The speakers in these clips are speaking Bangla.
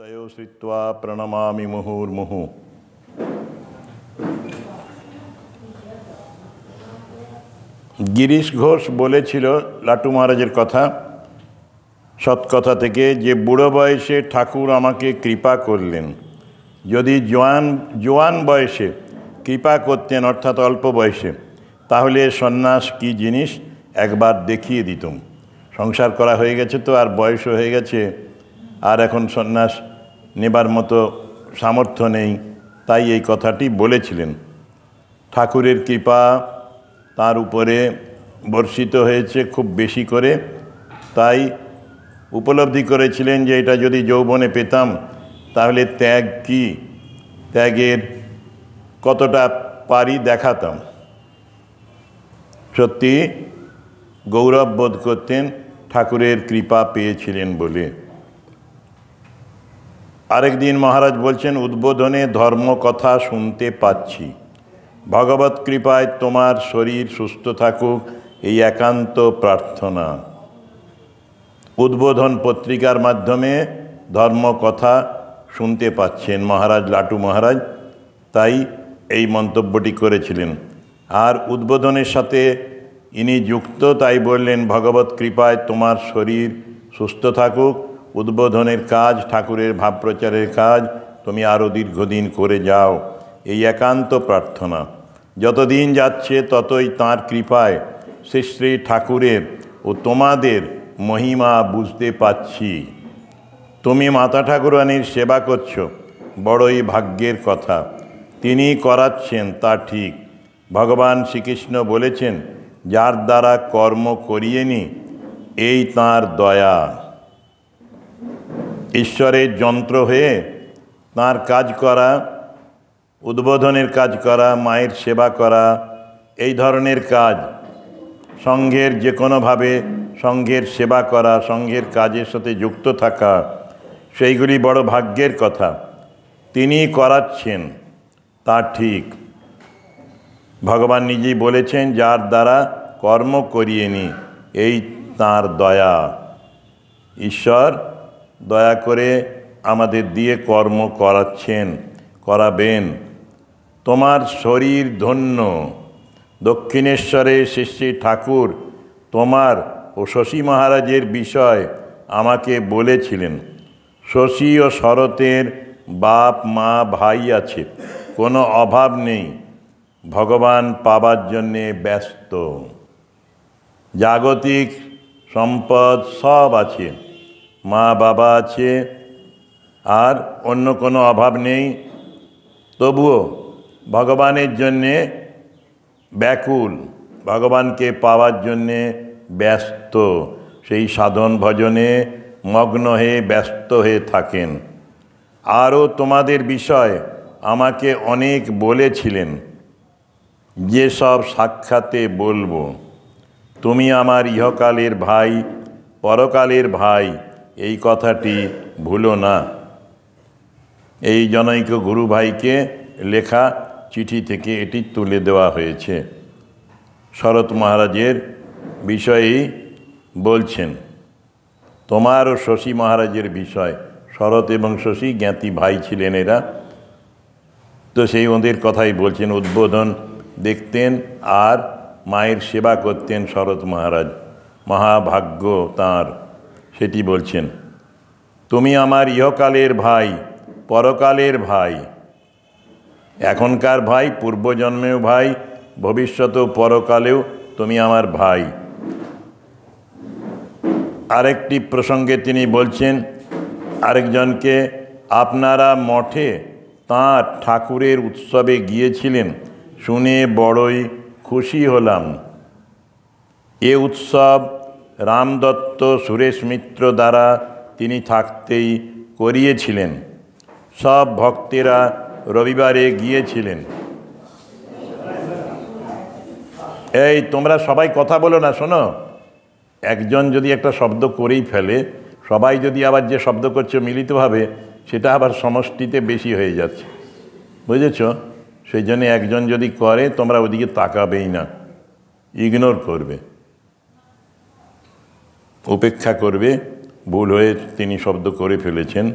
तयो श्रित्वा प्रणमामि मुहुर्मुहुः গিরিশ ঘোষ বলেছিল লাটু মহারাজের কথা সৎকথা থেকে যে বুড়ো বয়সে ঠাকুর আমাকে কৃপা করলেন যদি জোয়ান জোয়ান বয়সে কৃপা করতেন অর্থাৎ অল্প বয়সে তাহলে সন্ন্যাস কি জিনিস একবার দেখিয়ে দিতুম সংসার করা হয়ে গেছে তো আর বয়সও হয়ে গেছে আর এখন সন্ন্যাস নেবার মতো সামর্থ্য নেই তাই এই কথাটি বলেছিলেন ঠাকুরের কৃপা তার উপরে বর্ষিত হয়েছে খুব বেশি করে তাই উপলব্ধি করেছিলেন যে এটা যদি যৌবনে পেতাম তাহলে ত্যাগ কি ত্যাগের কতটা পারি দেখাতাম সত্যি গৌরব বোধ করতেন ঠাকুরের কৃপা পেয়েছিলেন বলে আরেকদিন মহারাজ বলছেন উদ্বোধনে ধর্ম কথা শুনতে পাচ্ছি ভগবত কৃপায় তোমার শরীর সুস্থ থাকুক এই একান্ত প্রার্থনা উদ্বোধন পত্রিকার মাধ্যমে ধর্ম কথা শুনতে পাচ্ছেন মহারাজ লাটু মহারাজ তাই এই মন্তব্যটি করেছিলেন আর উদ্বোধনের সাথে ইনি যুক্ত তাই বললেন ভগবত কৃপায় তোমার শরীর সুস্থ থাকুক উদ্বোধনের কাজ ঠাকুরের ভাবপ্রচারের কাজ তুমি আরও দীর্ঘদিন করে যাও এই একান্ত প্রার্থনা যতদিন যাচ্ছে ততই তাঁর কৃপায় শ্রী শ্রী ঠাকুরের ও তোমাদের মহিমা বুঝতে পাচ্ছি তুমি মাতা ঠাকুরানির সেবা করছো বড়ই ভাগ্যের কথা তিনি করাচ্ছেন তা ঠিক ভগবান শ্রীকৃষ্ণ বলেছেন যার দ্বারা কর্ম করিয়ে নি এই তাঁর দয়া ঈশ্বরের যন্ত্র হয়ে তার কাজ করা উদ্বোধনের কাজ করা মায়ের সেবা করা এই ধরনের কাজ সঙ্ঘের যে কোনোভাবে সঙ্ঘের সেবা করা সঙ্ঘের কাজের সাথে যুক্ত থাকা সেইগুলি বড় ভাগ্যের কথা তিনি করাচ্ছেন তা ঠিক ভগবান নিজেই বলেছেন যার দ্বারা কর্ম করিয়ে নি এই তার দয়া ঈশ্বর দয়া করে আমাদের দিয়ে কর্ম করাচ্ছেন করাবেন তোমার শরীর ধন্য দক্ষিণেশ্বরে শ্রী ঠাকুর তোমার ও শশী মহারাজের বিষয় আমাকে বলেছিলেন শশী ও শরতের বাপ মা ভাই আছে কোনো অভাব নেই ভগবান পাবার জন্যে ব্যস্ত জাগতিক সম্পদ সব আছে মা বাবা আছে আর অন্য কোনো অভাব নেই তবুও ভগবানের জন্যে ব্যাকুল ভগবানকে পাওয়ার জন্যে ব্যস্ত সেই সাধন ভজনে মগ্ন হয়ে ব্যস্ত হয়ে থাকেন আরও তোমাদের বিষয় আমাকে অনেক বলেছিলেন যে সব সাক্ষাতে বলবো তুমি আমার ইহকালের ভাই পরকালের ভাই এই কথাটি ভুলো না এই জনৈক গুরু ভাইকে লেখা চিঠি থেকে এটি তুলে দেওয়া হয়েছে শরৎ মহারাজের বিষয়েই বলছেন তোমার ও শশী মহারাজের বিষয় শরৎ এবং শশী জ্ঞাতি ভাই ছিলেন এরা তো সেই ওদের কথাই বলছেন উদ্বোধন দেখতেন আর মায়ের সেবা করতেন শরৎ মহারাজ মহাভাগ্য তাঁর সেটি বলছেন তুমি আমার ইহকালের ভাই পরকালের ভাই এখনকার ভাই পূর্বজন্মেও ভাই ভবিষ্যতেও পরকালেও তুমি আমার ভাই আরেকটি প্রসঙ্গে তিনি বলছেন আরেকজনকে আপনারা মঠে তাঁর ঠাকুরের উৎসবে গিয়েছিলেন শুনে বড়ই খুশি হলাম এ উৎসব রামদত্ত সুরেশ মিত্র দ্বারা তিনি থাকতেই করিয়েছিলেন সব ভক্তেরা রবিবারে গিয়েছিলেন এই তোমরা সবাই কথা বলো না শোনো একজন যদি একটা শব্দ করেই ফেলে সবাই যদি আবার যে শব্দ করছে মিলিতভাবে সেটা আবার সমষ্টিতে বেশি হয়ে যাচ্ছে বুঝেছ সেই জন্য একজন যদি করে তোমরা ওদিকে তাকাবেই না ইগনোর করবে উপেক্ষা করবে ভুল হয়ে তিনি শব্দ করে ফেলেছেন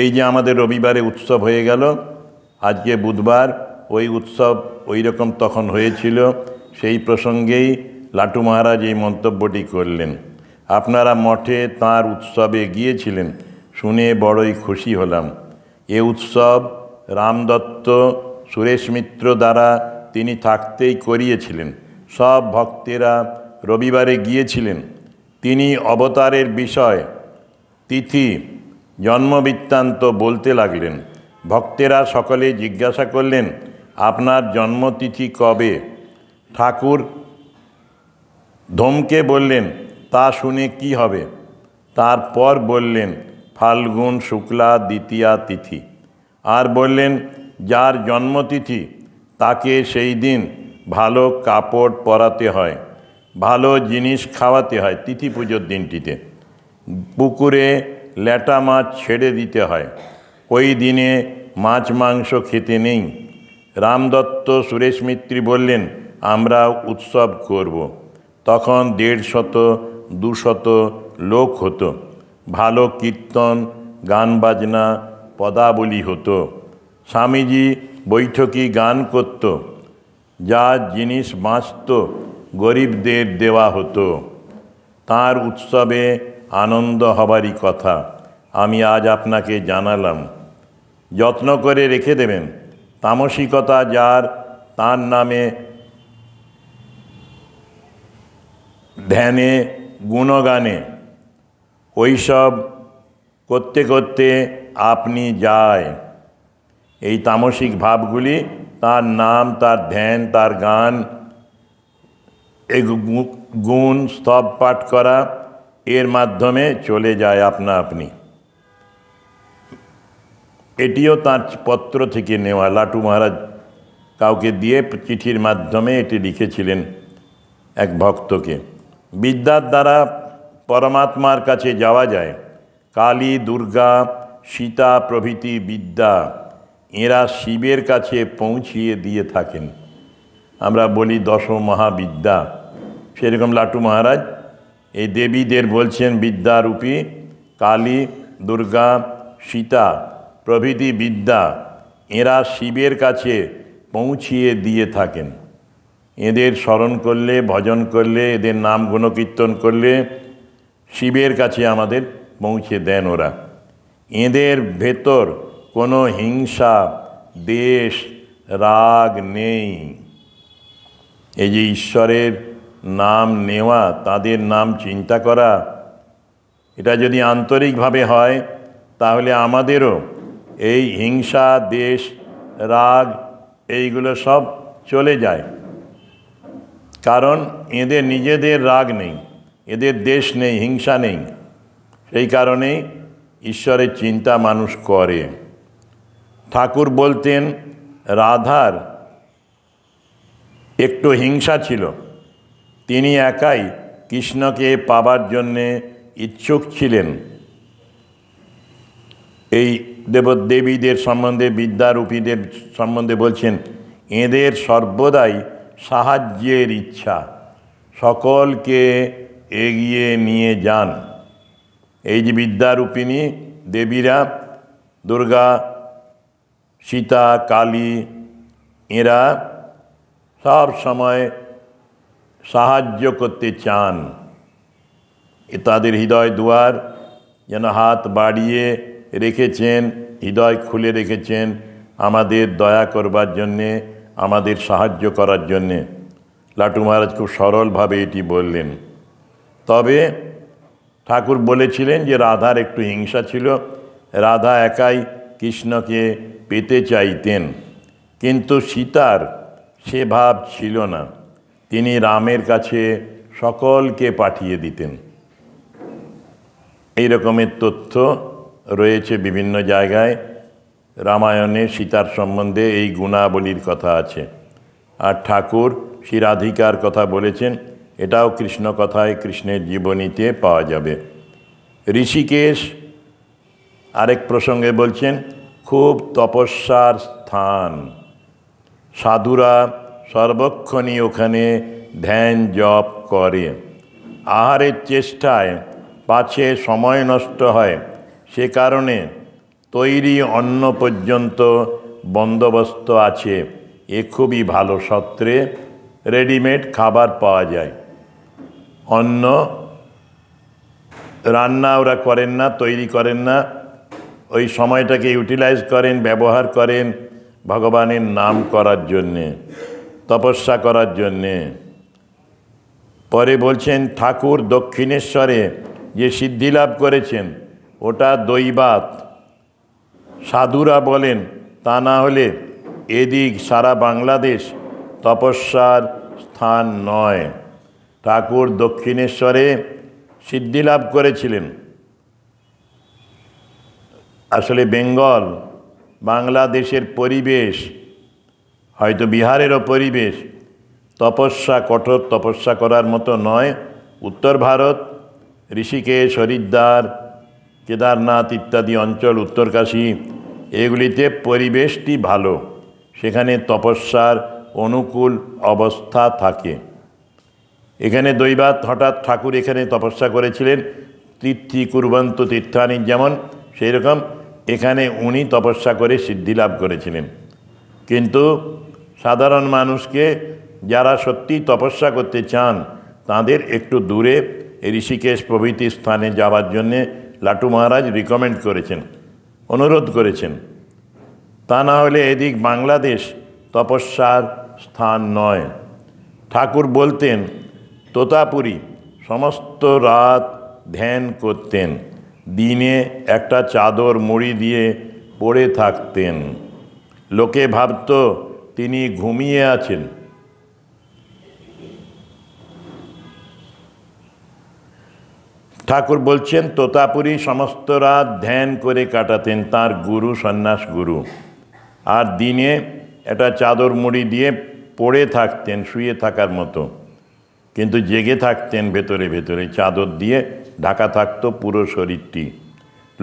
এই যে আমাদের রবিবারে উৎসব হয়ে গেল আজকে বুধবার ওই উৎসব ওই রকম তখন হয়েছিল সেই প্রসঙ্গেই লাটু মহারাজ এই মন্তব্যটি করলেন আপনারা মঠে তার উৎসবে গিয়েছিলেন শুনে বড়ই খুশি হলাম এ উৎসব রামদত্ত সুরেশ মিত্র দ্বারা তিনি থাকতেই করিয়েছিলেন সব ভক্তেরা রবিবারে গিয়েছিলেন তিনি অবতারের বিষয় তিথি জন্মবৃত্তান্ত বলতে লাগলেন ভক্তেরা সকলে জিজ্ঞাসা করলেন আপনার জন্মতিথি কবে ঠাকুর ধমকে বললেন তা শুনে কি হবে তারপর বললেন ফাল্গুন শুক্লা দ্বিতীয়া তিথি আর বললেন যার জন্মতিথি তাকে সেই দিন ভালো কাপড় পরাতে হয় ভালো জিনিস খাওয়াতে হয় তিথি পুজোর দিনটিতে পুকুরে ল্যাটা মাছ ছেড়ে দিতে হয় ওই দিনে মাছ মাংস খেতে নেই রামদত্ত সুরেশ মিত্রি বললেন আমরা উৎসব করব। তখন দেড় শত দুশত লোক হতো ভালো কীর্তন গান বাজনা পদাবলী হতো স্বামীজি বৈঠকি গান করত যা জিনিস বাঁচত গরিবদের দেওয়া হতো তার উৎসবে আনন্দ হবারই কথা আমি আজ আপনাকে জানালাম যত্ন করে রেখে দেবেন তামসিকতা যার তার নামে ধ্যানে গুণগানে ওইসব করতে করতে আপনি যায় এই তামসিক ভাবগুলি তার নাম তার ধ্যান তার গান এই গুণ স্তব পাঠ করা এর মাধ্যমে চলে যায় আপনা আপনি এটিও তার পত্র থেকে নেওয়া লাটু মহারাজ কাউকে দিয়ে চিঠির মাধ্যমে এটি লিখেছিলেন এক ভক্তকে বিদ্যার দ্বারা পরমাত্মার কাছে যাওয়া যায় কালী দুর্গা সীতা প্রভৃতি বিদ্যা এরা শিবের কাছে পৌঁছিয়ে দিয়ে থাকেন আমরা বলি দশ মহাবিদ্যা সেরকম লাটু মহারাজ এই দেবীদের বলছেন বিদ্যারূপী কালী দুর্গা সীতা প্রভৃতি বিদ্যা এরা শিবের কাছে পৌঁছিয়ে দিয়ে থাকেন এদের স্মরণ করলে ভজন করলে এদের নাম গুণকীর্তন করলে শিবের কাছে আমাদের পৌঁছে দেন ওরা এদের ভেতর কোনো হিংসা দেশ রাগ নেই এই যে ঈশ্বরের নাম নেওয়া তাদের নাম চিন্তা করা এটা যদি আন্তরিকভাবে হয় তাহলে আমাদেরও এই হিংসা দেশ রাগ এইগুলো সব চলে যায় কারণ এদের নিজেদের রাগ নেই এদের দেশ নেই হিংসা নেই সেই কারণেই ঈশ্বরের চিন্তা মানুষ করে ঠাকুর বলতেন রাধার একটু হিংসা ছিল তিনি একাই কৃষ্ণকে পাবার জন্যে ইচ্ছুক ছিলেন এই দেবদেবীদের সম্বন্ধে বিদ্যারূপীদের সম্বন্ধে বলছেন এদের সর্বদাই সাহায্যের ইচ্ছা সকলকে এগিয়ে নিয়ে যান এই যে বিদ্যারূপিণী দেবীরা দুর্গা সীতা কালী এরা সব সময় সাহায্য করতে চান এ তাদের হৃদয় দুয়ার যেন হাত বাড়িয়ে রেখেছেন হৃদয় খুলে রেখেছেন আমাদের দয়া করবার জন্যে আমাদের সাহায্য করার জন্যে লাটু মহারাজ খুব সরলভাবে এটি বললেন তবে ঠাকুর বলেছিলেন যে রাধার একটু হিংসা ছিল রাধা একাই কৃষ্ণকে পেতে চাইতেন কিন্তু সীতার সে ভাব ছিল না তিনি রামের কাছে সকলকে পাঠিয়ে দিতেন এই রকমের তথ্য রয়েছে বিভিন্ন জায়গায় রামায়ণে সীতার সম্বন্ধে এই গুণাবলীর কথা আছে আর ঠাকুর শিরাধিকার কথা বলেছেন এটাও কৃষ্ণ কথায় কৃষ্ণের জীবনীতে পাওয়া যাবে ঋষিকেশ আরেক প্রসঙ্গে বলছেন খুব তপস্যার স্থান সাধুরা সর্বক্ষণই ওখানে ধ্যান জপ করে আহারের চেষ্টায় পাছে সময় নষ্ট হয় সে কারণে তৈরি অন্ন পর্যন্ত বন্দোবস্ত আছে এ খুবই ভালো সত্ত্বে রেডিমেড খাবার পাওয়া যায় অন্ন রান্না ওরা করেন না তৈরি করেন না ওই সময়টাকে ইউটিলাইজ করেন ব্যবহার করেন ভগবানের নাম করার জন্যে তপস্যা করার জন্যে পরে বলছেন ঠাকুর দক্ষিণেশ্বরে যে সিদ্ধি লাভ করেছেন ওটা দৈবাত সাধুরা বলেন তা না হলে এদিক সারা বাংলাদেশ তপস্যার স্থান নয় ঠাকুর দক্ষিণেশ্বরে সিদ্ধি লাভ করেছিলেন আসলে বেঙ্গল বাংলাদেশের পরিবেশ হয়তো বিহারেরও পরিবেশ তপস্যা কঠোর তপস্যা করার মতো নয় উত্তর ভারত ঋষিকেশ হরিদ্বার কেদারনাথ ইত্যাদি অঞ্চল উত্তরকাশী এগুলিতে পরিবেশটি ভালো সেখানে তপস্যার অনুকূল অবস্থা থাকে এখানে দৈবাত হঠাৎ ঠাকুর এখানে তপস্যা করেছিলেন তীর্থি কুরবন্ত তীর্থানি যেমন সেই রকম এখানে উনি তপস্যা করে সিদ্ধি লাভ করেছিলেন কিন্তু সাধারণ মানুষকে যারা সত্যি তপস্যা করতে চান তাদের একটু দূরে ঋষিকেশ প্রভৃতি স্থানে যাওয়ার জন্যে লাটু মহারাজ রিকমেন্ড করেছেন অনুরোধ করেছেন তা না হলে এদিক বাংলাদেশ তপস্যার স্থান নয় ঠাকুর বলতেন তোতাপুরী সমস্ত রাত ধ্যান করতেন দিনে একটা চাদর মুড়ি দিয়ে পড়ে থাকতেন লোকে ভাবত তিনি ঘুমিয়ে আছেন ঠাকুর বলছেন তোতাপুরি সমস্ত রাত ধ্যান করে কাটাতেন তার গুরু সন্ন্যাস গুরু আর দিনে একটা চাদর মুড়ি দিয়ে পড়ে থাকতেন শুয়ে থাকার মতো কিন্তু জেগে থাকতেন ভেতরে ভেতরে চাদর দিয়ে ঢাকা থাকতো পুরো শরীরটি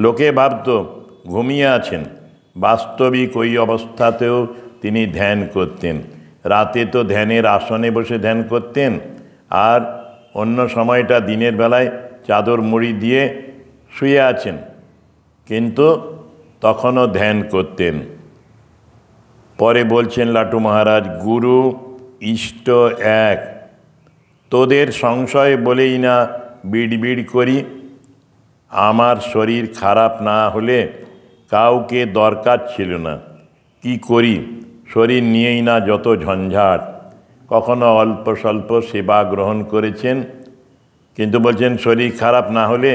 লোকে ভাবত ঘুমিয়ে আছেন বাস্তবিক ওই অবস্থাতেও তিনি ধ্যান করতেন রাতে তো ধ্যানের আসনে বসে ধ্যান করতেন আর অন্য সময়টা দিনের বেলায় চাদর মুড়ি দিয়ে শুয়ে আছেন কিন্তু তখনও ধ্যান করতেন পরে বলছেন লাটু মহারাজ গুরু ইষ্ট এক তোদের সংশয় বলেই না বিড়বিড় করি আমার শরীর খারাপ না হলে কাউকে দরকার ছিল না কি করি শরীর নিয়েই না যত ঝঞ্ঝাট কখনো অল্প স্বল্প সেবা গ্রহণ করেছেন কিন্তু বলছেন শরীর খারাপ না হলে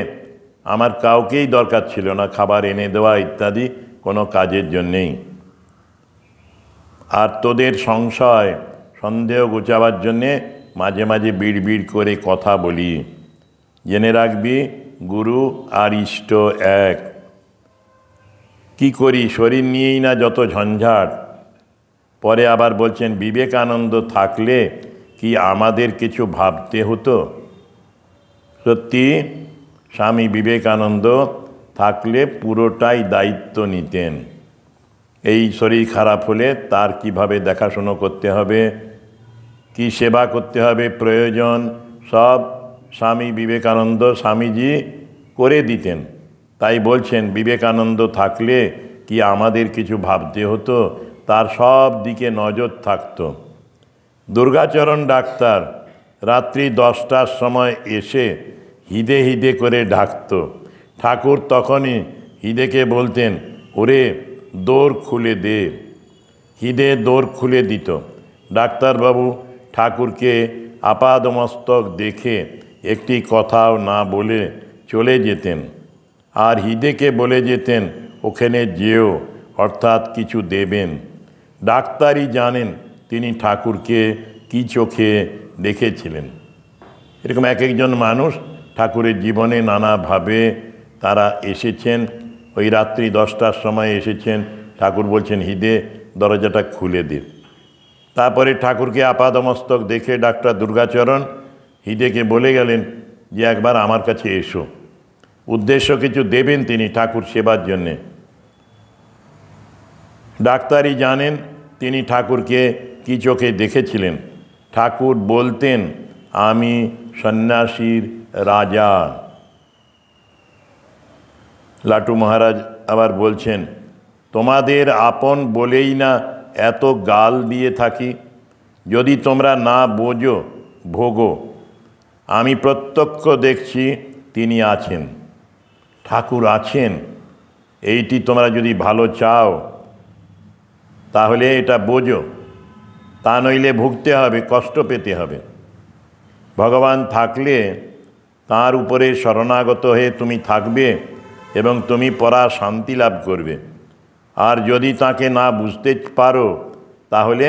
আমার কাউকেই দরকার ছিল না খাবার এনে দেওয়া ইত্যাদি কোনো কাজের জন্যেই আর তোদের সংশয় সন্দেহ গোচাবার জন্যে মাঝে মাঝে বিড় বিড় করে কথা বলি জেনে রাখবি গুরু আর ইষ্ট এক কি করি শরীর নিয়েই না যত ঝঞ্ঝাট পরে আবার বলছেন বিবেকানন্দ থাকলে কি আমাদের কিছু ভাবতে হতো সত্যি স্বামী বিবেকানন্দ থাকলে পুরোটাই দায়িত্ব নিতেন এই শরীর খারাপ হলে তার কিভাবে দেখাশুনো করতে হবে কি সেবা করতে হবে প্রয়োজন সব স্বামী বিবেকানন্দ স্বামীজি করে দিতেন তাই বলছেন বিবেকানন্দ থাকলে কি আমাদের কিছু ভাবতে হতো তার সব দিকে নজর থাকত দুর্গাচরণ ডাক্তার রাত্রি দশটার সময় এসে হিদে হিদে করে ডাকত ঠাকুর তখনই হিদেকে বলতেন ওরে দোর খুলে দে হিদে দোর খুলে দিত ডাক্তারবাবু ঠাকুরকে আপাদমস্তক দেখে একটি কথাও না বলে চলে যেতেন আর হিদেকে বলে যেতেন ওখানে যেও অর্থাৎ কিছু দেবেন ডাক্তারই জানেন তিনি ঠাকুরকে কি চোখে দেখেছিলেন এরকম এক একজন মানুষ ঠাকুরের জীবনে নানাভাবে তারা এসেছেন ওই রাত্রি দশটার সময় এসেছেন ঠাকুর বলছেন হিদে দরজাটা খুলে দিন তারপরে ঠাকুরকে আপাদমস্তক দেখে ডাক্তার দুর্গাচরণ হিদেকে বলে গেলেন যে একবার আমার কাছে এসো উদ্দেশ্য কিছু দেবেন তিনি ঠাকুর সেবার জন্যে ডাক্তারই জানেন তিনি ঠাকুরকে কি চোখে দেখেছিলেন ঠাকুর বলতেন আমি সন্ন্যাসীর রাজা লাটু মহারাজ আবার বলছেন তোমাদের আপন বলেই না এত গাল দিয়ে থাকি যদি তোমরা না বোঝো ভোগো আমি প্রত্যক্ষ দেখছি তিনি আছেন ঠাকুর আছেন এইটি তোমরা যদি ভালো চাও তাহলে এটা বোঝো তা নইলে ভুগতে হবে কষ্ট পেতে হবে ভগবান থাকলে তার উপরে শরণাগত হয়ে তুমি থাকবে এবং তুমি পরা শান্তি লাভ করবে আর যদি তাকে না বুঝতে পারো তাহলে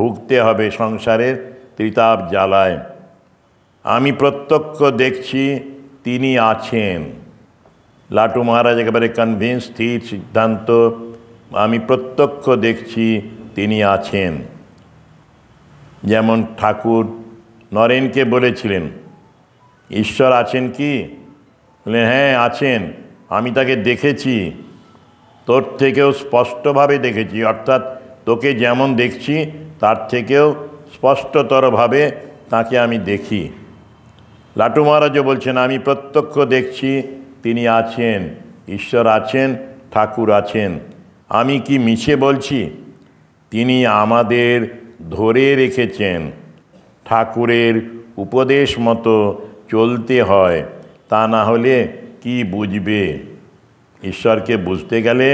ভুগতে হবে সংসারের ত্রিতাপ জ্বালায় আমি প্রত্যক্ষ দেখছি তিনি আছেন লাটু মহারাজ একেবারে কনভিন্স স্থির সিদ্ধান্ত আমি প্রত্যক্ষ দেখছি তিনি আছেন যেমন ঠাকুর নরেনকে বলেছিলেন ঈশ্বর আছেন কি বললেন হ্যাঁ আছেন আমি তাকে দেখেছি তোর থেকেও স্পষ্টভাবে দেখেছি অর্থাৎ তোকে যেমন দেখছি তার থেকেও স্পষ্টতরভাবে তাকে আমি দেখি লাটু মহারাজও বলছেন আমি প্রত্যক্ষ দেখছি তিনি আছেন ঈশ্বর আছেন ঠাকুর আছেন আমি কি মিছে বলছি তিনি আমাদের ধরে রেখেছেন ঠাকুরের উপদেশ মতো চলতে হয় তা না হলে কি বুঝবে ঈশ্বরকে বুঝতে গেলে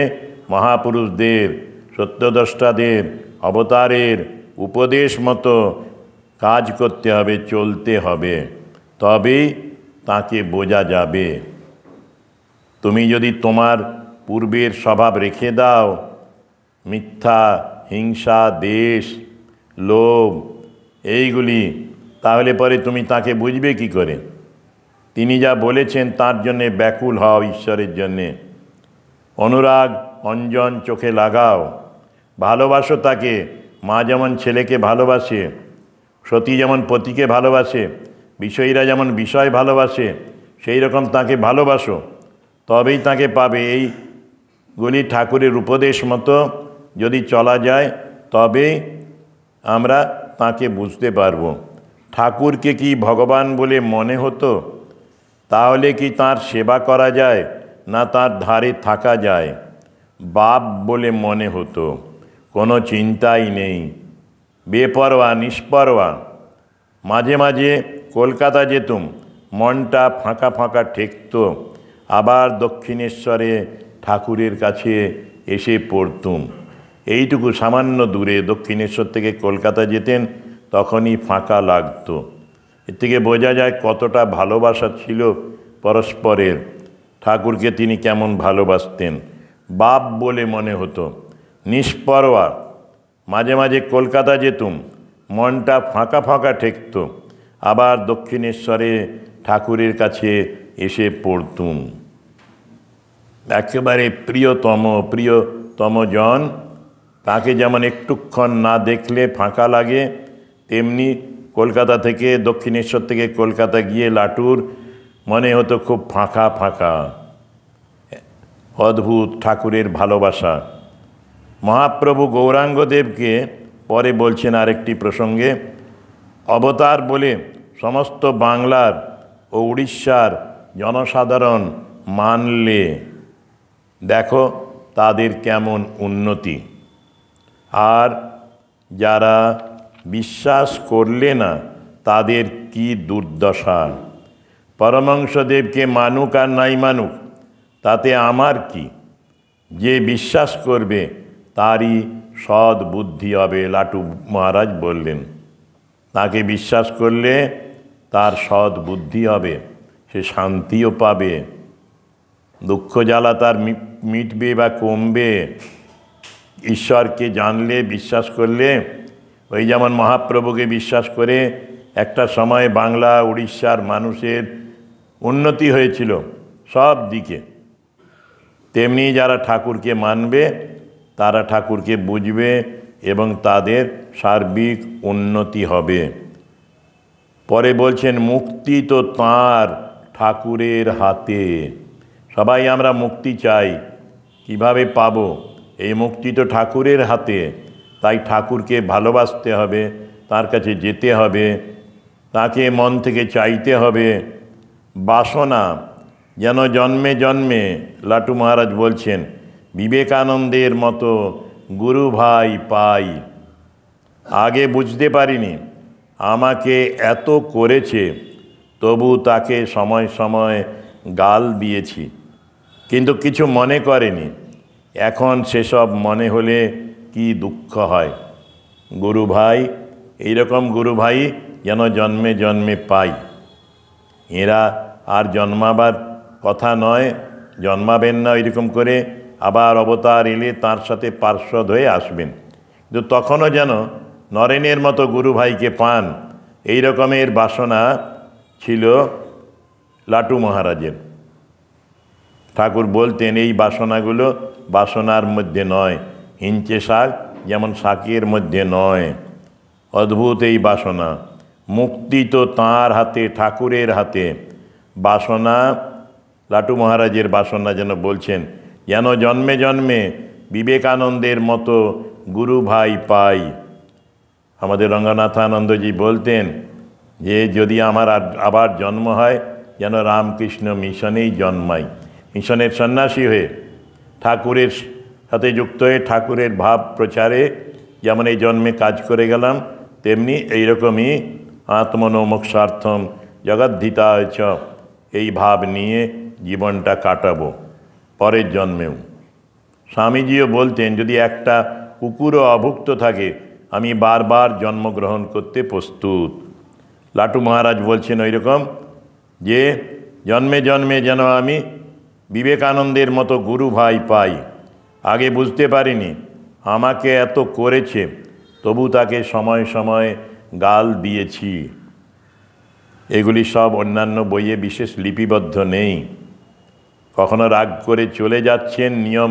মহাপুরুষদের সত্যদ্রষ্টাদের অবতারের উপদেশ মতো কাজ করতে হবে চলতে হবে তবেই তাকে বোঝা যাবে তুমি যদি তোমার পূর্বের স্বভাব রেখে দাও মিথ্যা হিংসা দেশ লোভ এইগুলি তাহলে পরে তুমি তাকে বুঝবে কি করে তিনি যা বলেছেন তার জন্যে ব্যাকুল হও ঈশ্বরের জন্যে অনুরাগ অঞ্জন চোখে লাগাও ভালোবাসো তাকে মা যেমন ছেলেকে ভালোবাসে সতী যেমন পতিকে ভালোবাসে বিষয়ীরা যেমন বিষয় ভালোবাসে সেই রকম তাকে ভালোবাসো তবেই তাকে পাবে এই গুলি ঠাকুরের উপদেশ মতো যদি চলা যায় তবে আমরা তাকে বুঝতে পারব ঠাকুরকে কি ভগবান বলে মনে হতো তাহলে কি তার সেবা করা যায় না তার ধারে থাকা যায় বাপ বলে মনে হতো কোনো চিন্তাই নেই বেপরোয়া নিষ্পরোয়া মাঝে মাঝে কলকাতা যেতুম মনটা ফাঁকা ফাঁকা ঠেকত আবার দক্ষিণেশ্বরে ঠাকুরের কাছে এসে পড়তুম এইটুকু সামান্য দূরে দক্ষিণেশ্বর থেকে কলকাতা যেতেন তখনই ফাঁকা লাগতো এর থেকে বোঝা যায় কতটা ভালোবাসা ছিল পরস্পরের ঠাকুরকে তিনি কেমন ভালোবাসতেন বাপ বলে মনে হতো নিষ্পরোয়া মাঝে মাঝে কলকাতা যেতুম মনটা ফাঁকা ফাঁকা ঠেকত আবার দক্ষিণেশ্বরে ঠাকুরের কাছে এসে পড়তুম একেবারে প্রিয়তম প্রিয়তম জন তাকে যেমন একটুক্ষণ না দেখলে ফাঁকা লাগে তেমনি কলকাতা থেকে দক্ষিণেশ্বর থেকে কলকাতা গিয়ে লাটুর মনে হতো খুব ফাঁকা ফাঁকা অদ্ভুত ঠাকুরের ভালোবাসা মহাপ্রভু গৌরাঙ্গদেবকে পরে বলছেন আরেকটি প্রসঙ্গে অবতার বলে সমস্ত বাংলার ও উড়িষ্যার জনসাধারণ মানলে দেখো তাদের কেমন উন্নতি আর যারা বিশ্বাস করলে না তাদের কি দুর্দশা পরমাংশদেবকে মানুক আর নাই মানুক তাতে আমার কি যে বিশ্বাস করবে তারই সদ বুদ্ধি হবে লাটু মহারাজ বললেন তাকে বিশ্বাস করলে তার সৎ বুদ্ধি হবে সে শান্তিও পাবে দুঃখ জ্বালা তার মিটবে বা কমবে ঈশ্বরকে জানলে বিশ্বাস করলে ওই যেমন মহাপ্রভুকে বিশ্বাস করে একটা সময় বাংলা উড়িষ্যার মানুষের উন্নতি হয়েছিল সব দিকে তেমনি যারা ঠাকুরকে মানবে তারা ঠাকুরকে বুঝবে এবং তাদের সার্বিক উন্নতি হবে পরে বলছেন মুক্তি তো তাঁর ঠাকুরের হাতে সবাই আমরা মুক্তি চাই কিভাবে পাব এই মুক্তি তো ঠাকুরের হাতে তাই ঠাকুরকে ভালোবাসতে হবে তার কাছে যেতে হবে তাকে মন থেকে চাইতে হবে বাসনা যেন জন্মে জন্মে লাটু মহারাজ বলছেন বিবেকানন্দের মতো গুরু ভাই পাই আগে বুঝতে পারিনি আমাকে এত করেছে তবু তাকে সময় সময় গাল দিয়েছি কিন্তু কিছু মনে করেনি এখন সেসব মনে হলে কি দুঃখ হয় গুরু ভাই এইরকম গুরু ভাই যেন জন্মে জন্মে পাই এরা আর জন্মাবার কথা নয় জন্মাবেন না এরকম করে আবার অবতার এলে তার সাথে পার্শ্বদ হয়ে আসবেন কিন্তু তখনও যেন নরেনের মতো গুরু ভাইকে পান এই রকমের বাসনা ছিল লাটু মহারাজের ঠাকুর বলতেন এই বাসনাগুলো বাসনার মধ্যে নয় হিঞ্চে শাক যেমন শাকের মধ্যে নয় অদ্ভুত এই বাসনা মুক্তি তো তাঁর হাতে ঠাকুরের হাতে বাসনা লাটু মহারাজের বাসনা যেন বলছেন যেন জন্মে জন্মে বিবেকানন্দের মতো গুরু ভাই পাই আমাদের রঙ্গনাথানন্দজি বলতেন যে যদি আমার আবার জন্ম হয় যেন রামকৃষ্ণ মিশনেই জন্মায় মিশনের সন্ন্যাসী হয়ে ঠাকুরের সাথে যুক্ত হয়ে ঠাকুরের ভাব প্রচারে যেমন এই জন্মে কাজ করে গেলাম তেমনি এইরকমই আত্মনোমোক্ষার্থম জগদ্ধিতা এই ভাব নিয়ে জীবনটা কাটাবো পরের জন্মেও স্বামীজিও বলতেন যদি একটা কুকুরও অভুক্ত থাকে আমি বারবার জন্মগ্রহণ করতে প্রস্তুত লাটু মহারাজ বলছেন ওই রকম যে জন্মে জন্মে যেন আমি বিবেকানন্দের মতো গুরু ভাই পাই আগে বুঝতে পারিনি আমাকে এত করেছে তবু তাকে সময় সময় গাল দিয়েছি এগুলি সব অন্যান্য বইয়ে বিশেষ লিপিবদ্ধ নেই কখনো রাগ করে চলে যাচ্ছেন নিয়ম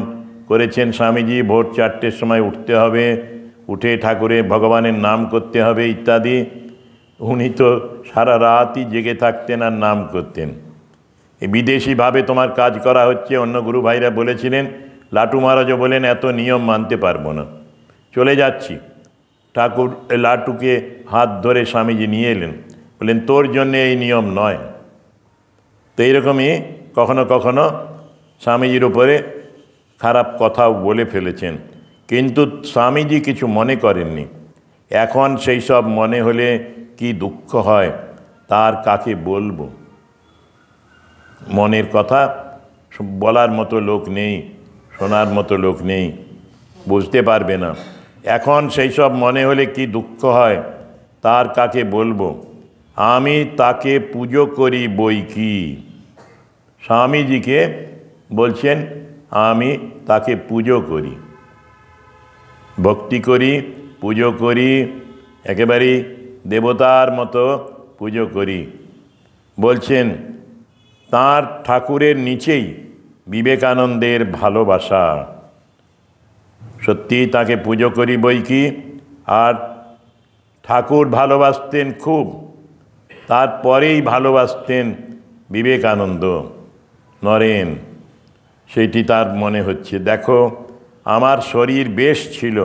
করেছেন স্বামীজি ভোর চারটের সময় উঠতে হবে উঠে ঠাকুরে ভগবানের নাম করতে হবে ইত্যাদি উনি তো সারা রাতই জেগে থাকতেন আর নাম করতেন বিদেশিভাবে তোমার কাজ করা হচ্ছে অন্য গুরু ভাইরা বলেছিলেন লাটু মহারাজও বলেন এত নিয়ম মানতে পারবো না চলে যাচ্ছি ঠাকুর লাটুকে হাত ধরে স্বামীজি নিয়ে এলেন বললেন তোর জন্যে এই নিয়ম নয় তো এইরকমই কখনো কখনো স্বামীজির উপরে খারাপ কথাও বলে ফেলেছেন কিন্তু স্বামীজি কিছু মনে করেননি এখন সেই সব মনে হলে কি দুঃখ হয় তার কাকে বলবো মনের কথা বলার মতো লোক নেই শোনার মতো লোক নেই বুঝতে পারবে না এখন সেই সব মনে হলে কি দুঃখ হয় তার কাকে বলবো আমি তাকে পুজো করি বই কি স্বামীজিকে বলছেন আমি তাকে পুজো করি ভক্তি করি পুজো করি একেবারেই দেবতার মতো পুজো করি বলছেন তার ঠাকুরের নিচেই বিবেকানন্দের ভালোবাসা সত্যি তাকে পুজো করি বই কি আর ঠাকুর ভালোবাসতেন খুব তারপরেই ভালোবাসতেন বিবেকানন্দ নরেন সেটি তার মনে হচ্ছে দেখো আমার শরীর বেশ ছিল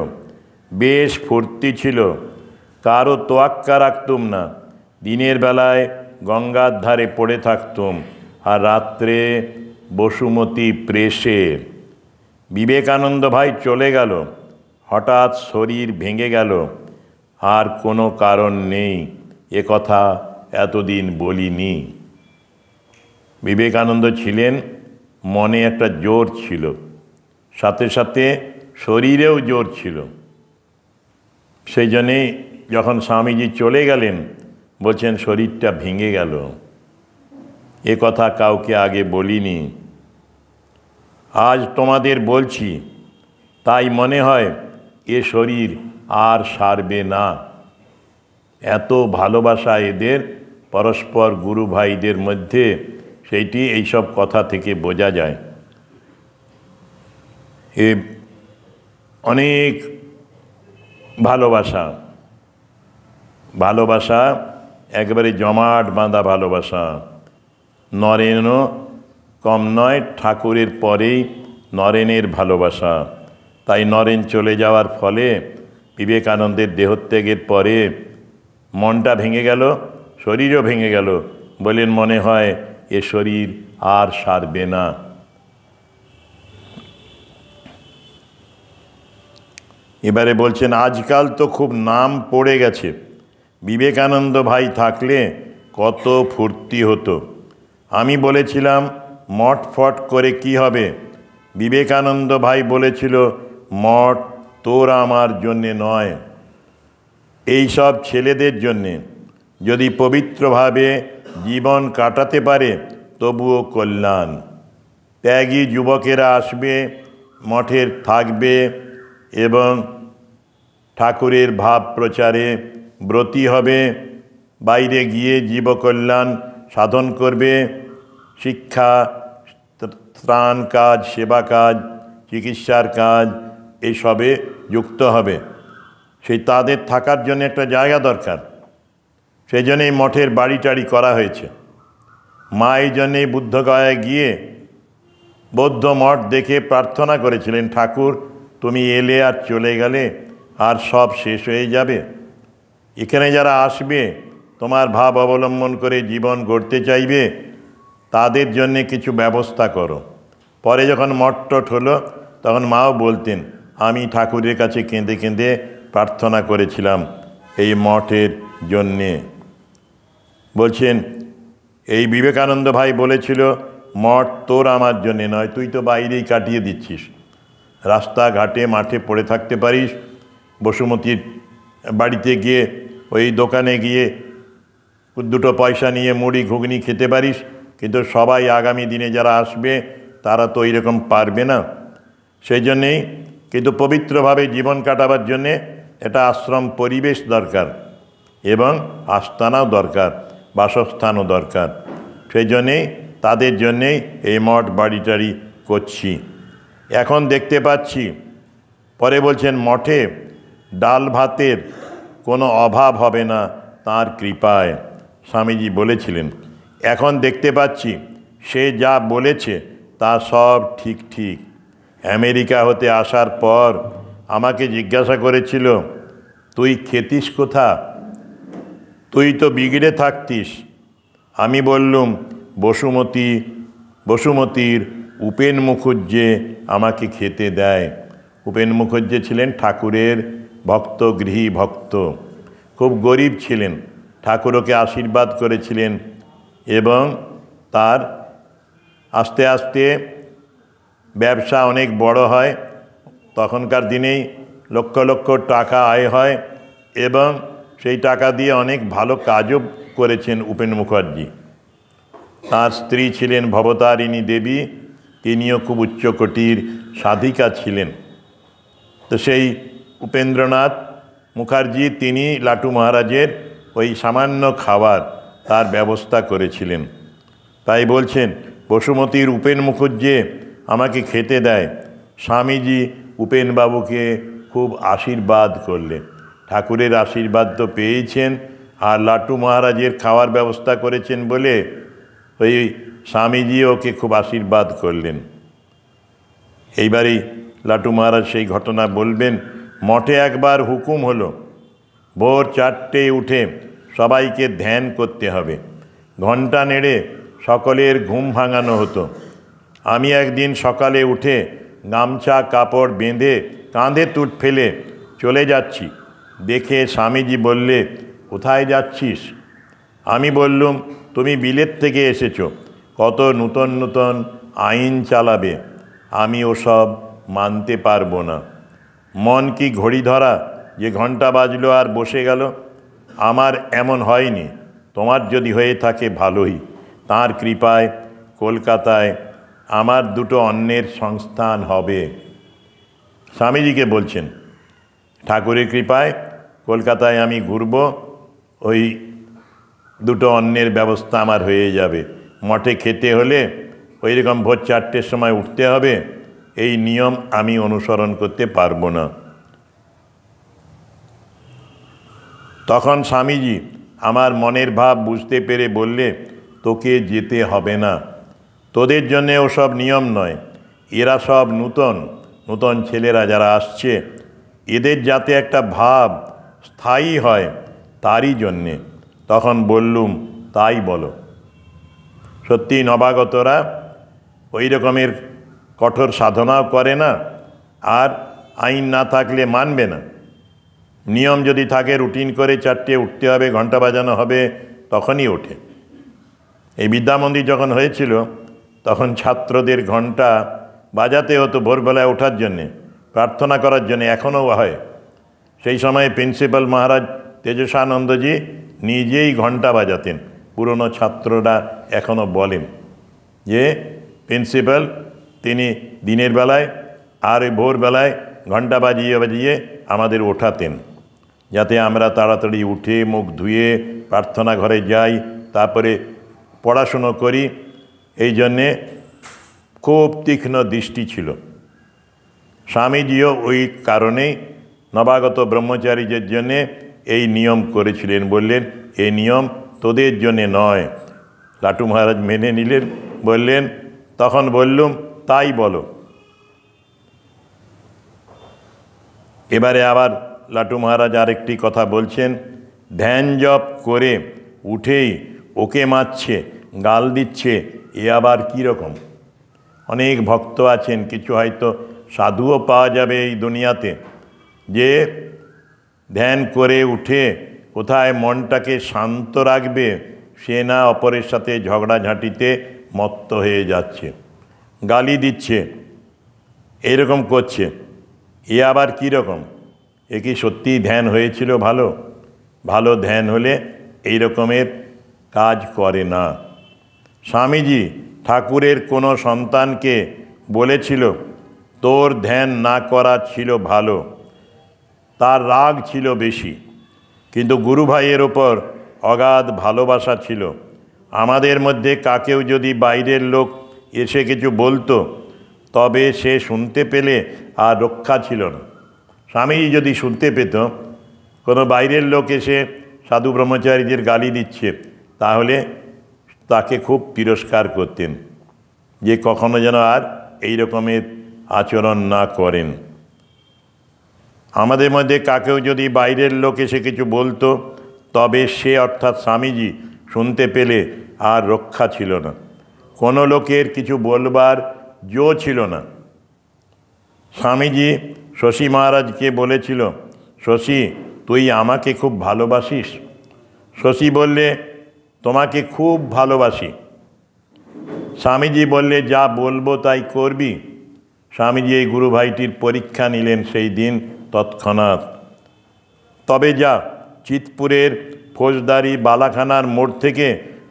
বেশ ফুর্তি ছিল কারো তোয়াক্কা রাখতুম না দিনের বেলায় গঙ্গার ধারে পড়ে থাকতুম আর রাত্রে বসুমতী প্রেসে বিবেকানন্দ ভাই চলে গেল হঠাৎ শরীর ভেঙে গেল আর কোনো কারণ নেই এ কথা এতদিন বলিনি বিবেকানন্দ ছিলেন মনে একটা জোর ছিল সাথে সাথে শরীরেও জোর ছিল সেই জন্যেই যখন স্বামীজি চলে গেলেন বলছেন শরীরটা ভেঙে গেল এ কথা কাউকে আগে বলিনি আজ তোমাদের বলছি তাই মনে হয় এ শরীর আর সারবে না এত ভালোবাসা এদের পরস্পর গুরু ভাইদের মধ্যে সেইটি এইসব কথা থেকে বোঝা যায় এ অনেক ভালোবাসা ভালোবাসা একবারে জমাট বাঁধা ভালোবাসা নরেন কম নয় ঠাকুরের পরেই নরেনের ভালোবাসা তাই নরেন চলে যাওয়ার ফলে বিবেকানন্দের দেহত্যাগের পরে মনটা ভেঙে গেল শরীরও ভেঙে গেল বলেন মনে হয় এ শরীর আর সারবে না এবারে বলছেন আজকাল তো খুব নাম পড়ে গেছে বিবেকানন্দ ভাই থাকলে কত ফুর্তি হতো আমি বলেছিলাম মঠ ফট করে কি হবে বিবেকানন্দ ভাই বলেছিল মঠ তোর আমার জন্যে নয় এই সব ছেলেদের জন্যে যদি পবিত্রভাবে জীবন কাটাতে পারে তবুও কল্যাণ ত্যাগী যুবকেরা আসবে মঠের থাকবে এবং ঠাকুরের ভাব প্রচারে ব্রতী হবে বাইরে গিয়ে জীবকল্যাণ সাধন করবে শিক্ষা ত্রাণ কাজ সেবা কাজ চিকিৎসার কাজ এসবে যুক্ত হবে সেই তাদের থাকার জন্য একটা জায়গা দরকার সেই জন্যই মঠের বাড়ি টাড়ি করা হয়েছে মা এই জন্যেই বুদ্ধগয়ায় গিয়ে বৌদ্ধ মঠ দেখে প্রার্থনা করেছিলেন ঠাকুর তুমি এলে আর চলে গেলে আর সব শেষ হয়ে যাবে এখানে যারা আসবে তোমার ভাব অবলম্বন করে জীবন গড়তে চাইবে তাদের জন্য কিছু ব্যবস্থা করো পরে যখন মট্টট হলো তখন মাও বলতেন আমি ঠাকুরের কাছে কেঁদে কেঁদে প্রার্থনা করেছিলাম এই মঠের জন্যে বলছেন এই বিবেকানন্দ ভাই বলেছিল মঠ তোর আমার জন্যে নয় তুই তো বাইরেই কাটিয়ে দিচ্ছিস রাস্তাঘাটে মাঠে পড়ে থাকতে পারিস বসুমতির বাড়িতে গিয়ে ওই দোকানে গিয়ে দুটো পয়সা নিয়ে মুড়ি ঘুগনি খেতে পারিস কিন্তু সবাই আগামী দিনে যারা আসবে তারা তো রকম পারবে না সেই জন্যেই কিন্তু পবিত্রভাবে জীবন কাটাবার জন্যে এটা আশ্রম পরিবেশ দরকার এবং আস্তানাও দরকার বাসস্থানও দরকার সেই জন্যেই তাদের জন্যেই এই মঠ বাড়িটারি করছি এখন দেখতে পাচ্ছি পরে বলছেন মঠে ডাল ভাতের কোনো অভাব হবে না তার কৃপায় স্বামীজি বলেছিলেন এখন দেখতে পাচ্ছি সে যা বলেছে তা সব ঠিক ঠিক আমেরিকা হতে আসার পর আমাকে জিজ্ঞাসা করেছিল তুই খেতিস কোথা তুই তো বিগড়ে থাকতিস আমি বললুম বসুমতী বসুমতীর উপেন মুখুজ্জে আমাকে খেতে দেয় উপেন মুখুজ্জে ছিলেন ঠাকুরের ভক্ত গৃহী ভক্ত খুব গরিব ছিলেন ঠাকুরকে আশীর্বাদ করেছিলেন এবং তার আস্তে আস্তে ব্যবসা অনেক বড় হয় তখনকার দিনেই লক্ষ লক্ষ টাকা আয় হয় এবং সেই টাকা দিয়ে অনেক ভালো কাজও করেছেন উপেন মুখার্জি তার স্ত্রী ছিলেন ভবতারিণী দেবী তিনিও খুব উচ্চকোটির সাধিকা ছিলেন তো সেই উপেন্দ্রনাথ মুখার্জি তিনি লাটু মহারাজের ওই সামান্য খাবার তার ব্যবস্থা করেছিলেন তাই বলছেন বসুমতীর উপেন মুখুজ্জে আমাকে খেতে দেয় স্বামীজি উপেনবাবুকে খুব আশীর্বাদ করলেন ঠাকুরের আশীর্বাদ তো পেয়েছেন আর লাটু মহারাজের খাওয়ার ব্যবস্থা করেছেন বলে ওই স্বামীজি ওকে খুব আশীর্বাদ করলেন এইবারই লাটু মহারাজ সেই ঘটনা বলবেন মঠে একবার হুকুম হলো ভোর চারটে উঠে সবাইকে ধ্যান করতে হবে ঘন্টা নেড়ে সকলের ঘুম ভাঙানো হতো আমি একদিন সকালে উঠে গামছা কাপড় বেঁধে কাঁধে তুট ফেলে চলে যাচ্ছি দেখে স্বামীজি বললে কোথায় যাচ্ছিস আমি বললুম তুমি বিলেত থেকে এসেছো কত নূতন নূতন আইন চালাবে আমি ওসব মানতে পারবো না মন কি ঘড়ি ধরা যে ঘন্টা বাজলো আর বসে গেল আমার এমন হয়নি তোমার যদি হয়ে থাকে ভালোই তার কৃপায় কলকাতায় আমার দুটো অন্যের সংস্থান হবে স্বামীজিকে বলছেন ঠাকুরের কৃপায় কলকাতায় আমি ঘুরব ওই দুটো অন্যের ব্যবস্থা আমার হয়ে যাবে মঠে খেতে হলে ওই রকম ভোর চারটের সময় উঠতে হবে এই নিয়ম আমি অনুসরণ করতে পারবো না তখন স্বামীজি আমার মনের ভাব বুঝতে পেরে বললে তোকে যেতে হবে না তোদের জন্যে ওসব নিয়ম নয় এরা সব নূতন নূতন ছেলেরা যারা আসছে এদের যাতে একটা ভাব স্থায়ী হয় তারই জন্যে তখন বললুম তাই বলো সত্যি নবাগতরা ওই রকমের কঠোর সাধনাও করে না আর আইন না থাকলে মানবে না নিয়ম যদি থাকে রুটিন করে চারটে উঠতে হবে ঘন্টা বাজানো হবে তখনই ওঠে এই বিদ্যামন্দির যখন হয়েছিল তখন ছাত্রদের ঘন্টা বাজাতে হতো ভোরবেলায় ওঠার জন্যে প্রার্থনা করার জন্য এখনও হয় সেই সময়ে প্রিন্সিপাল মহারাজ তেজস্বানন্দজি নিজেই ঘন্টা বাজাতেন পুরনো ছাত্ররা এখনও বলেন যে প্রিন্সিপাল তিনি দিনের বেলায় আর ভোরবেলায় ঘন্টা বাজিয়ে বাজিয়ে আমাদের ওঠাতেন যাতে আমরা তাড়াতাড়ি উঠে মুখ ধুয়ে প্রার্থনা ঘরে যাই তারপরে পড়াশুনো করি এই জন্যে খুব তীক্ষ্ণ দৃষ্টি ছিল স্বামীজিও ওই কারণে নবাগত ব্রহ্মচারীদের জন্যে এই নিয়ম করেছিলেন বললেন এই নিয়ম তোদের জন্যে নয় লাটু মহারাজ মেনে নিলেন বললেন তখন বললুম তাই বলো এবারে আবার লাটু মহারাজ আরেকটি কথা বলছেন ধ্যান জপ করে উঠেই ওকে মারছে গাল দিচ্ছে এ আবার কীরকম অনেক ভক্ত আছেন কিছু হয়তো সাধুও পাওয়া যাবে এই দুনিয়াতে যে ধ্যান করে উঠে কোথায় মনটাকে শান্ত রাখবে সে না অপরের সাথে ঝগড়াঝাঁটিতে মত্ত হয়ে যাচ্ছে গালি দিচ্ছে এরকম করছে এ আবার কীরকম এ কি সত্যিই ধ্যান হয়েছিল ভালো ভালো ধ্যান হলে এই রকমের কাজ করে না স্বামীজি ঠাকুরের কোনো সন্তানকে বলেছিল তোর ধ্যান না করা ছিল ভালো তার রাগ ছিল বেশি কিন্তু গুরুভাইয়ের ওপর অগাধ ভালোবাসা ছিল আমাদের মধ্যে কাকেও যদি বাইরের লোক এসে কিছু বলতো তবে সে শুনতে পেলে আর রক্ষা ছিল না স্বামীজি যদি শুনতে পেত কোনো বাইরের লোক এসে সাধু ব্রহ্মচারীদের গালি দিচ্ছে তাহলে তাকে খুব তিরস্কার করতেন যে কখনো যেন আর এই রকমের আচরণ না করেন আমাদের মধ্যে কাকেও যদি বাইরের লোক এসে কিছু বলতো তবে সে অর্থাৎ স্বামীজি শুনতে পেলে আর রক্ষা ছিল না কোনো লোকের কিছু বলবার জো ছিল না স্বামীজি শশী মহারাজকে বলেছিল শশী তুই আমাকে খুব ভালোবাসিস শশী বললে তোমাকে খুব ভালোবাসি স্বামীজি বললে যা বলবো তাই করবি স্বামীজি এই গুরু ভাইটির পরীক্ষা নিলেন সেই দিন তৎক্ষণাৎ তবে যা চিতপুরের ফৌজদারি বালাখানার মোড় থেকে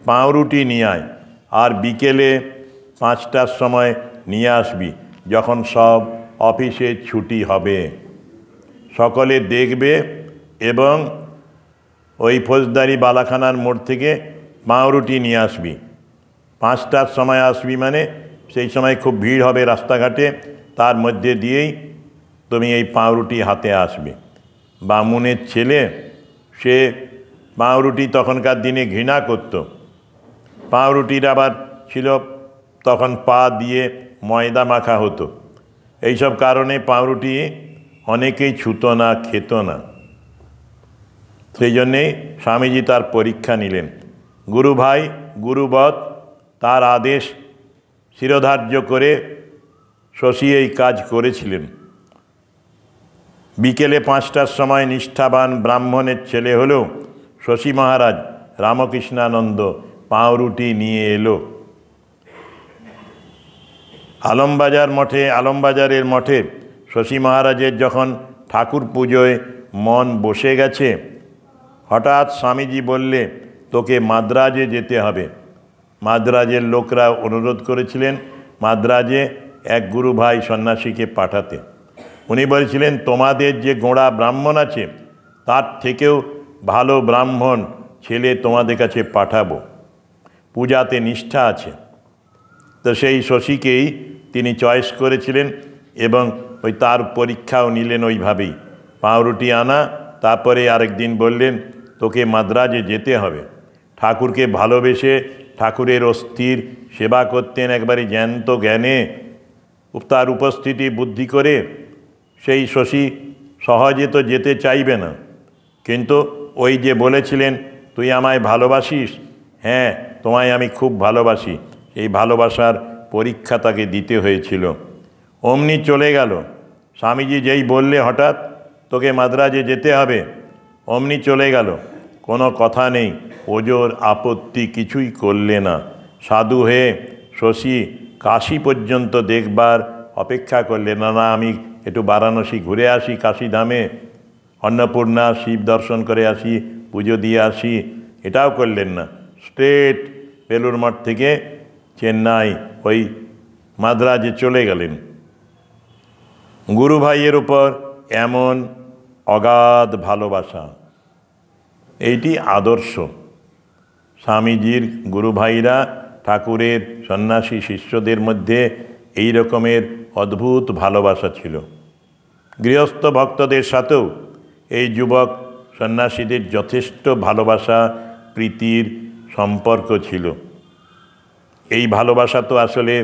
পাউরুটি নিয়ে আয় আর বিকেলে পাঁচটার সময় নিয়ে আসবি যখন সব অফিসে ছুটি হবে সকলে দেখবে এবং ওই ফৌজদারি বালাখানার মোড় থেকে পাউরুটি নিয়ে আসবি পাঁচটার সময় আসবি মানে সেই সময় খুব ভিড় হবে রাস্তাঘাটে তার মধ্যে দিয়েই তুমি এই পাউরুটি হাতে আসবে বামুনের ছেলে সে পাউরুটি তখনকার দিনে ঘৃণা করত পাউরুটির আবার ছিল তখন পা দিয়ে ময়দা মাখা হতো এইসব কারণে পাউরুটি অনেকেই ছুতো না খেত না সেই জন্যে স্বামীজি তার পরীক্ষা নিলেন গুরু ভাই গুরুবৎ তার আদেশ শিরোধার্য করে শশী এই কাজ করেছিলেন বিকেলে পাঁচটার সময় নিষ্ঠাবান ব্রাহ্মণের ছেলে হলেও শশী মহারাজ রামকৃষ্ণানন্দ পাউরুটি নিয়ে এলো আলমবাজার মঠে আলমবাজারের মঠে শশী মহারাজের যখন ঠাকুর পুজোয় মন বসে গেছে হঠাৎ স্বামীজি বললে তোকে মাদ্রাজে যেতে হবে মাদ্রাজের লোকরা অনুরোধ করেছিলেন মাদ্রাজে এক গুরু ভাই সন্ন্যাসীকে পাঠাতে উনি বলেছিলেন তোমাদের যে গোড়া ব্রাহ্মণ আছে তার থেকেও ভালো ব্রাহ্মণ ছেলে তোমাদের কাছে পাঠাবো পূজাতে নিষ্ঠা আছে তো সেই শশীকেই তিনি চয়েস করেছিলেন এবং ওই তার পরীক্ষাও নিলেন ওইভাবেই পাউরুটি আনা তারপরে আরেক দিন বললেন তোকে মাদ্রাজে যেতে হবে ঠাকুরকে ভালোবেসে ঠাকুরের অস্থির সেবা করতেন একবারে জ্যান্ত জ্ঞানে তার উপস্থিতি বুদ্ধি করে সেই শশী সহজে তো যেতে চাইবে না কিন্তু ওই যে বলেছিলেন তুই আমায় ভালোবাসিস হ্যাঁ তোমায় আমি খুব ভালোবাসি এই ভালোবাসার পরীক্ষা তাকে দিতে হয়েছিল অমনি চলে গেল স্বামীজি যেই বললে হঠাৎ তোকে মাদ্রাজে যেতে হবে অমনি চলে গেল কোনো কথা নেই ওজোর আপত্তি কিছুই করলে না সাধু হয়ে শশী কাশি পর্যন্ত দেখবার অপেক্ষা করলে না না আমি একটু বারাণসী ঘুরে আসি কাশিধামে অন্নপূর্ণা শিব দর্শন করে আসি পুজো দিয়ে আসি এটাও করলেন না স্ট্রেট বেলুর মঠ থেকে চেন্নাই ওই মাদ্রাজে চলে গেলেন গুরু ভাইয়ের উপর এমন অগাধ ভালোবাসা এইটি আদর্শ স্বামীজির গুরুভাইরা ঠাকুরের সন্ন্যাসী শিষ্যদের মধ্যে এই রকমের অদ্ভুত ভালোবাসা ছিল গৃহস্থ ভক্তদের সাথেও এই যুবক সন্ন্যাসীদের যথেষ্ট ভালোবাসা প্রীতির সম্পর্ক ছিল এই ভালোবাসা তো আসলে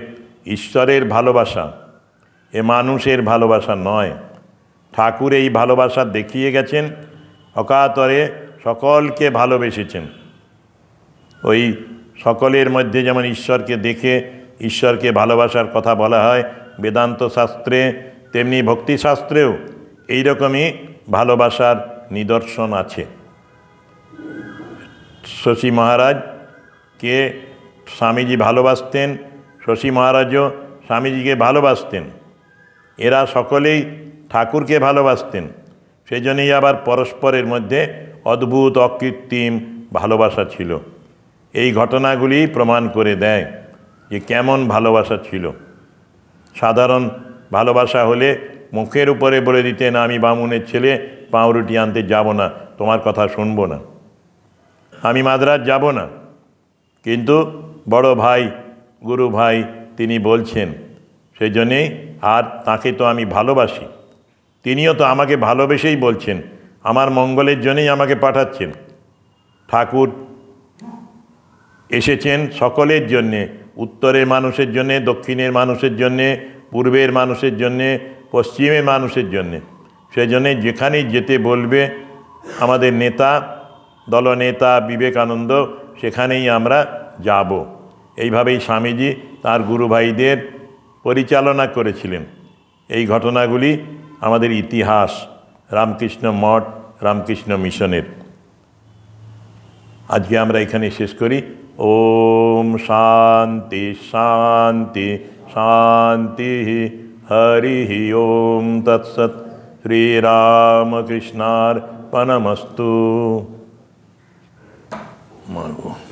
ঈশ্বরের ভালোবাসা এ মানুষের ভালোবাসা নয় ঠাকুর এই ভালোবাসা দেখিয়ে গেছেন অকাতরে সকলকে ভালোবেসেছেন ওই সকলের মধ্যে যেমন ঈশ্বরকে দেখে ঈশ্বরকে ভালোবাসার কথা বলা হয় বেদান্ত শাস্ত্রে তেমনি ভক্তিশাস্ত্রেও এইরকমই ভালোবাসার নিদর্শন আছে শশী মহারাজকে স্বামীজি ভালোবাসতেন শশী মহারাজও স্বামীজিকে ভালোবাসতেন এরা সকলেই ঠাকুরকে ভালোবাসতেন সেজন্যই আবার পরস্পরের মধ্যে অদ্ভুত অকৃত্রিম ভালোবাসা ছিল এই ঘটনাগুলি প্রমাণ করে দেয় যে কেমন ভালোবাসা ছিল সাধারণ ভালোবাসা হলে মুখের উপরে বলে দিতেন আমি বামুনের ছেলে পাউরুটি আনতে যাব না তোমার কথা শুনবো না আমি মাদ্রাজ যাব না কিন্তু বড় ভাই গুরু ভাই তিনি বলছেন সেই জন্যেই আর তাকে তো আমি ভালোবাসি তিনিও তো আমাকে ভালোবেসেই বলছেন আমার মঙ্গলের জন্যেই আমাকে পাঠাচ্ছেন ঠাকুর এসেছেন সকলের জন্যে উত্তরের মানুষের জন্যে দক্ষিণের মানুষের জন্যে পূর্বের মানুষের জন্যে পশ্চিমের মানুষের জন্যে সেজন্যে যেখানেই যেতে বলবে আমাদের নেতা দলনেতা বিবেকানন্দ সেখানেই আমরা যাব এইভাবেই স্বামীজি তার গুরুভাইদের পরিচালনা করেছিলেন এই ঘটনাগুলি আমাদের ইতিহাস রামকৃষ্ণ মঠ রামকৃষ্ণ মিশনের আজকে আমরা এখানে শেষ করি ওম শান্তি শান্তি শান্তি হরি ওম তৎসৎ শ্রীরামকৃষ্ণার পনমস্তু মাগো